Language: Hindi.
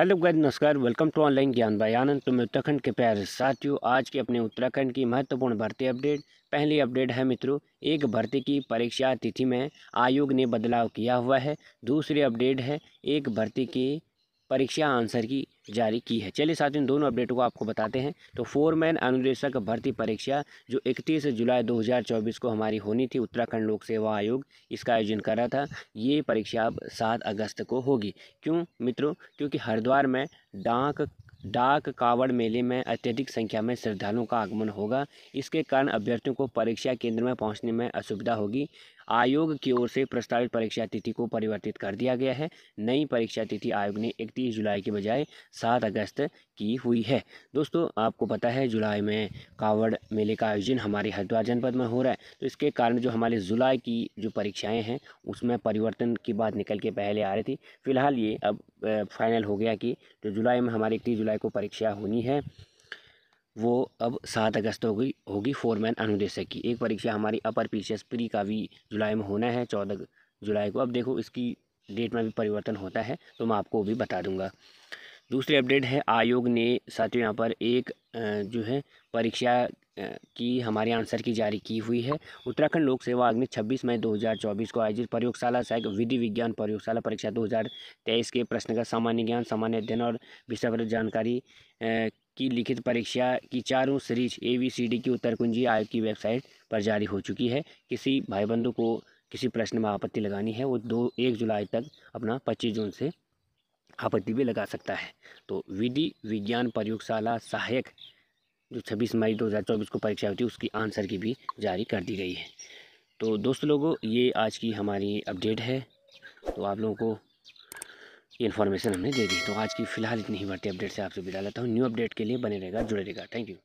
हेलो गैद नमस्कार वेलकम टू ऑनलाइन ज्ञान भाई आनंद तो मैं उत्तराखंड के प्यारे साथियों आज के अपने उत्तराखंड की महत्वपूर्ण भर्ती अपडेट पहली अपडेट है मित्रों एक भर्ती की परीक्षा तिथि में आयोग ने बदलाव किया हुआ है दूसरी अपडेट है एक भर्ती की परीक्षा आंसर की जारी की है चलिए साथ इन दोनों अपडेट को आपको बताते हैं तो फोरमैन अनुदेशक भर्ती परीक्षा जो 31 जुलाई 2024 को हमारी होनी थी उत्तराखंड लोक सेवा आयोग इसका आयोजन कर रहा था ये परीक्षा अब सात अगस्त को होगी क्यों मित्रों क्योंकि हरिद्वार में डाक डाक कावड़ मेले में अत्यधिक संख्या में श्रद्धालुओं का आगमन होगा इसके कारण अभ्यर्थियों को परीक्षा केंद्र में पहुंचने में असुविधा होगी आयोग की ओर से प्रस्तावित परीक्षा तिथि को परिवर्तित कर दिया गया है नई परीक्षा तिथि आयोग ने इकतीस जुलाई के बजाय सात अगस्त की हुई है दोस्तों आपको पता है जुलाई में कावड़ मेले का आयोजन हमारे हरिद्वार जनपद में हो रहा है तो इसके कारण जो हमारे जुलाई की जो परीक्षाएँ हैं उसमें परिवर्तन की बात निकल के पहले आ रही थी फिलहाल ये अब फाइनल हो गया कि जो जुलाई में हमारी इकतीस जुलाई को परीक्षा होनी है वो अब सात अगस्त हो गई होगी फोरमैन अनुदेशक की एक परीक्षा हमारी upper P C S pre का भी जुलाई में होना है चौदह जुलाई को अब देखो इसकी डेट में भी परिवर्तन होता है तो मैं आपको भी बता दूंगा दूसरी अपडेट है आयोग ने साथियों यहाँ पर एक जो है परीक्षा की हमारे आंसर की जारी की हुई है उत्तराखंड लोक सेवा आयोग ने 26 मई 2024 को आयोजित प्रयोगशाला सहायक विधि विज्ञान प्रयोगशाला परीक्षा 2023 के प्रश्न का सामान्य ज्ञान सामान्य अध्ययन और विषय जानकारी की लिखित परीक्षा की चारों series A B C D की उत्तर कुंजी आयोग की वेबसाइट पर जारी हो चुकी है किसी भाईबंधु को किसी प्रश्न में आपत्ति लगानी है वो दो एक जुलाई तक अपना पच्चीस जून से आपत्ति भी लगा सकता है तो विधि विज्ञान प्रयोगशाला सहायक जो 26 मई 2024 को परीक्षा होती है उसकी आंसर की भी जारी कर दी गई है तो दोस्तों लोगों ये आज की हमारी अपडेट है तो आप लोगों को ये इन्फॉर्मेशन हमने दे दी तो आज की फ़िलहाल इतनी ही बढ़ती अपडेट से आपसे विदा लेता हूँ न्यू अपडेट के लिए बने रहेगा जुड़े रहेगा थैंक यू